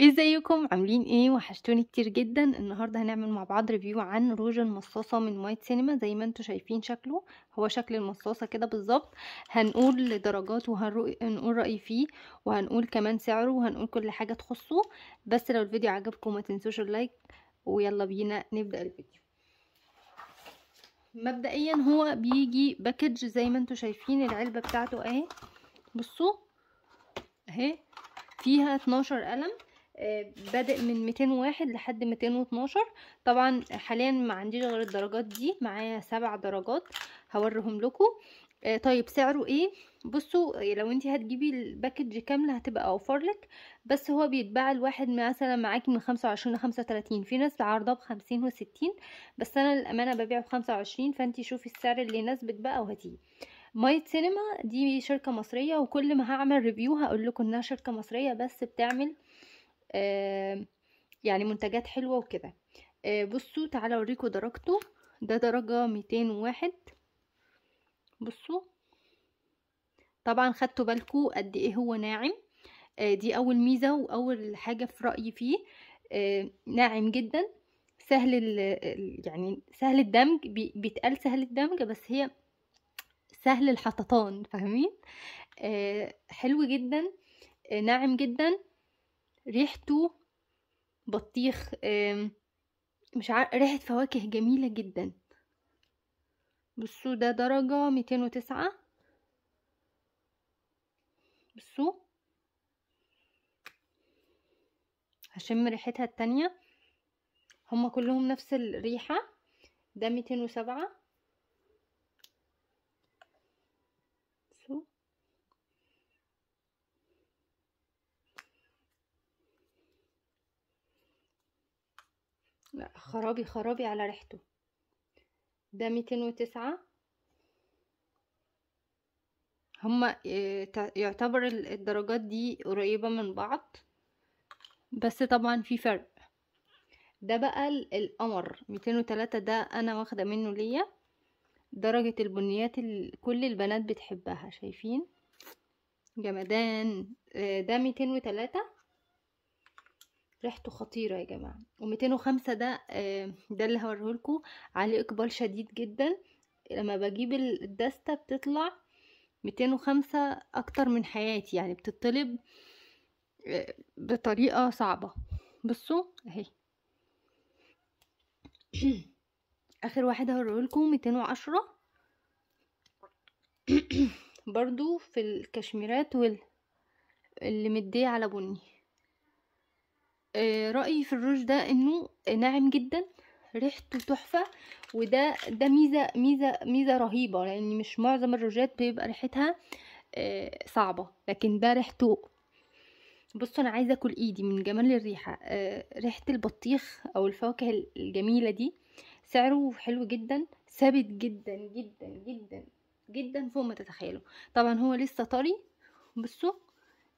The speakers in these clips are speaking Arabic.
ازيكم عاملين ايه وحشتوني كتير جدا النهارده هنعمل مع بعض ريفيو عن روج المصاصه من وايت سينما زي ما انتم شايفين شكله هو شكل المصاصه كده بالظبط هنقول درجاته وهنقول رايي فيه وهنقول كمان سعره وهنقول كل حاجه تخصه بس لو الفيديو عجبكم ما تنسوش اللايك ويلا بينا نبدا الفيديو مبدئيا هو بيجي باكج زي ما انتم شايفين العلبه بتاعته اهي بصوا اهي فيها 12 قلم بادئ من 201 لحد 212 طبعا حاليا ما عنديش غير الدرجات دي معايا سبع درجات هوريهم لكم آه، طيب سعره ايه بصوا لو انت هتجيبي الباكج كامله هتبقى اوفر لك بس هو بيتباع الواحد مثلا معاكي من 25 ل 35 في ناس عارضاه ب 50 و 60 بس انا للامانه ببيعه ب 25 فانت شوفي السعر اللي يناسبك بقى وهاتيه مايت سينما دي شركه مصريه وكل ما هعمل ريفيو هقول لكم انها شركه مصريه بس بتعمل يعني منتجات حلوة وكده آه، بصوا تعالى اوريكم درجته ده درجة ميتين وواحد بصوا طبعا خدتوا بالكوا قد ايه هو ناعم آه، دي اول ميزة واول حاجة في رأيي فيه آه، ناعم جدا سهل يعني سهل الدمج بيتقال سهل الدمج بس هي سهل الحططان فاهمين حلو جدا ناعم جدا ريحته بطيخ مش عارف ريحه فواكه جميله جدا بصوا ده درجه 209 بصوا هشم ريحتها التانية هما كلهم نفس الريحة ده 207 لا خرابي خرابي على ريحته ده ميتين وتسعة هما آه، يعتبر الدرجات دي قريبة من بعض بس طبعا في فرق ده بقى القمر ميتين وتلاتة ده انا واخدة منه ليا درجة البنيات كل البنات بتحبها شايفين جمدان آه، ده ميتين وتلاتة ريحته خطيره يا جماعه و205 ده آه، ده اللي هوريهولكوا عليه اقبال شديد جدا لما بجيب الدستة بتطلع 205 اكتر من حياتي يعني بتطلب آه، بطريقة صعبة بصوا اهي اخر واحد لكم 210 برضو في الكشميرات وال اللي مديه على بني آه، رأيي في الروج ده انه ناعم جدا ريحته تحفة وده ده ميزة ميزة ميزة رهيبة لان مش معظم الروجات بيبقى ريحتها آه، صعبة لكن ده ريحته بصوا انا عايزه اكل ايدي من جمال الريحه آه، ريحه البطيخ او الفواكه الجميله دي سعره حلو جدا ثابت جدا جدا جدا جدا فوق ما تتخيلوا طبعا هو لسه طري بصوا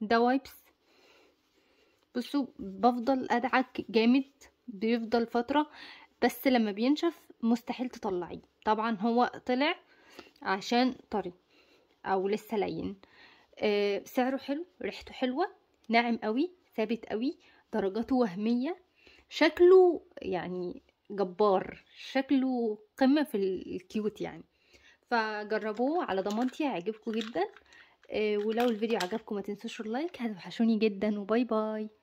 ده وايبس بصوا بفضل ادعك جامد بيفضل فترة بس لما بينشف مستحيل تطلعيه طبعا هو طلع عشان طري او لسه لين آه سعره حلو ريحته حلوة ناعم قوي ثابت قوي درجاته وهمية شكله يعني جبار شكله قمة في الكيوت يعني فجربوه على ضمانتي هيعجبكم جدا آه ولو الفيديو عجبكم ما تنسوش اللايك هتوحشوني جدا وباي باي